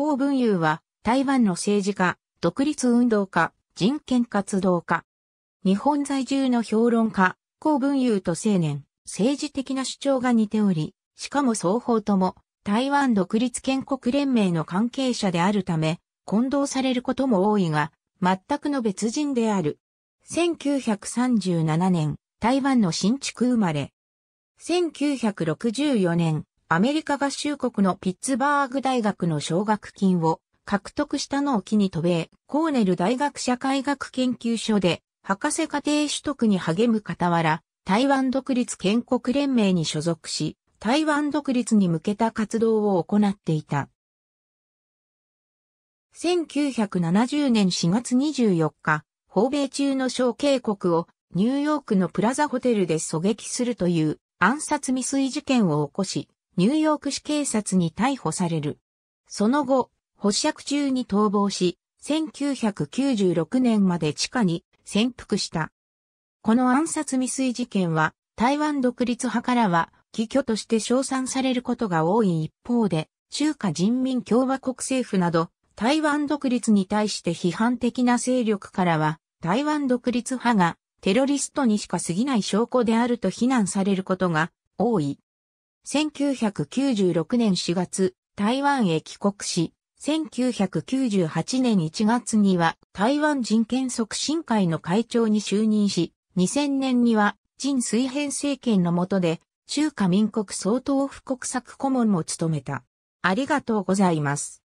江文雄は台湾の政治家、独立運動家、人権活動家。日本在住の評論家、江文雄と青年、政治的な主張が似ており、しかも双方とも台湾独立建国連盟の関係者であるため、混同されることも多いが、全くの別人である。1937年、台湾の新築生まれ。1964年、アメリカ合衆国のピッツバーグ大学の奨学金を獲得したのを機に渡米、コーネル大学社会学研究所で博士課程取得に励む傍ら、台湾独立建国連盟に所属し、台湾独立に向けた活動を行っていた。1970年4月24日、訪米中の小渓国をニューヨークのプラザホテルで狙撃するという暗殺未遂事件を起こし、ニューヨーク市警察に逮捕される。その後、保釈中に逃亡し、1996年まで地下に潜伏した。この暗殺未遂事件は、台湾独立派からは、寄居として称賛されることが多い一方で、中華人民共和国政府など、台湾独立に対して批判的な勢力からは、台湾独立派がテロリストにしか過ぎない証拠であると非難されることが多い。1996年4月、台湾へ帰国し、1998年1月には台湾人権促進会の会長に就任し、2000年には陳水平政権の下で中華民国総統府国策顧問も務めた。ありがとうございます。